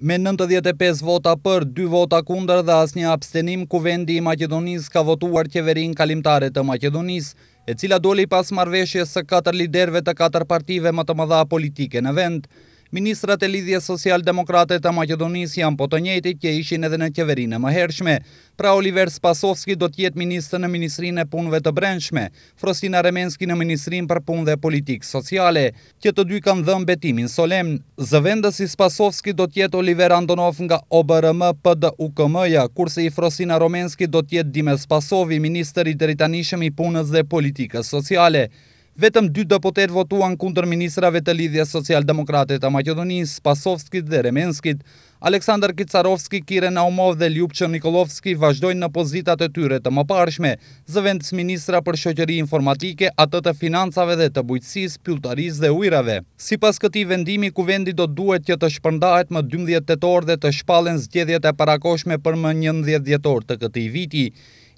Me 95 vota për, 2 vota kunder dhe asnjë një abstenim, kuvendi i Makedonis ka votuar qeverin kalimtare të Makedonis, e cila doli pas marveshje së 4 liderve të 4 partive më të mëdha politike në vend. Ministrat e Lidhje Social Demokrate të Macedonis janë po të njëti kje ishin edhe në kjeverinë më hershme. Pra Oliver Spasovski do tjetë ministrë në Ministrin e Punve të Brenshme, Frostina Remenski në Ministrin për Punë dhe Politikë Sociale. Kje të dy kanë dhëmë betimin solemn. Zëvendës i Spasovski do tjetë Oliver Andonov nga OBRM për UKM-ja, kurse i Frostina Remenski do tjetë Dime Spasovi, Ministrë i Dritanishëm i Punës dhe Politikës Sociale. Vetëm dy dëpotet votuan kundër ministrave të lidhja socialdemokratet a Makedonis, Pasovskit dhe Remenskit. Aleksandr Kicarovski, Kire Naumov dhe Ljupqë Nikolovski vazhdojnë në pozitat e tyre të më parshme, zëvendës ministra për shoqëri informatike, atët e financave dhe të bujtsis, pjultaris dhe uirave. Si pas këti vendimi, ku vendi do duhet që të shpërndajt më 12 torë dhe të shpalen zgjedhjet e parakoshme për më 11 djetor të këti viti.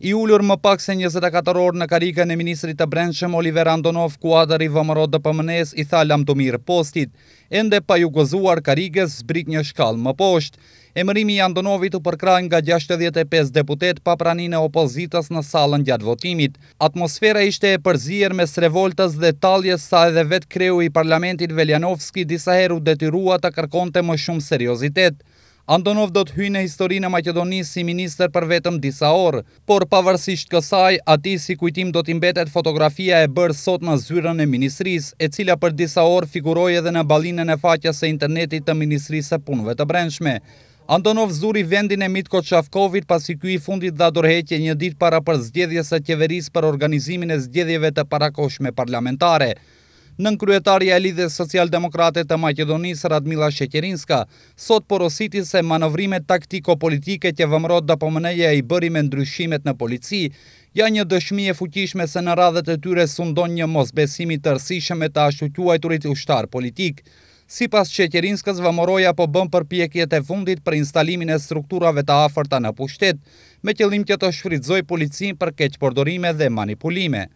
I ullur më pak se 24 orë në karika në Ministri të brendshëm Oliver Andonov, kuadar i vëmëro dhe pëmënes, i thalam të mirë postit. Ende pa ju gozuar karikës zbrik një shkall më poshtë. Emërimi Andonovit u përkrajnë nga 65 deputet pa pranin e opozitas në salën gjatë votimit. Atmosfera ishte e përzirë me srevoltës dhe taljes sa edhe vetë kreu i parlamentit Veljanovski disa heru detyrua të kërkonte më shumë seriositetë. Andonov do të hyjë në historinë e Maqedonisë si minister për vetëm disa orë, por pavarësisht kësaj, atij si kujtim do të mbetet fotografia e bërë sot në zyrën e ministrisë, e cila për disa orë figuroi edhe në balinën e faqes së internetit të Ministrisë së Punëve të Brendshme. Andonov zuri vendin e Mitko Çafkovit pasi ky i fundit dha dorëheqje një ditë para për zgjedhjes së qeverisë për organizimin e zgjedhjeve të parakoshme parlamentare nën kryetarja e lidhe social-demokrate të Makedonisë Radmila Shekjerinska, sot porositi se manovrimet taktiko-politike që vëmrot dhe pëmëneje e i bëri me ndryshimet në polici, ja një dëshmi e fuqishme se në radhet e tyre sundon një mosbesimi të rësishme të ashtuquajturit ushtar politik. Si pas Shekjerinskës vëmëroja po bëm për pjekjet e fundit për instalimin e strukturave të aferta në pushtet, me qëllim që të shfridzoj policin për keqpordorime dhe manipulime.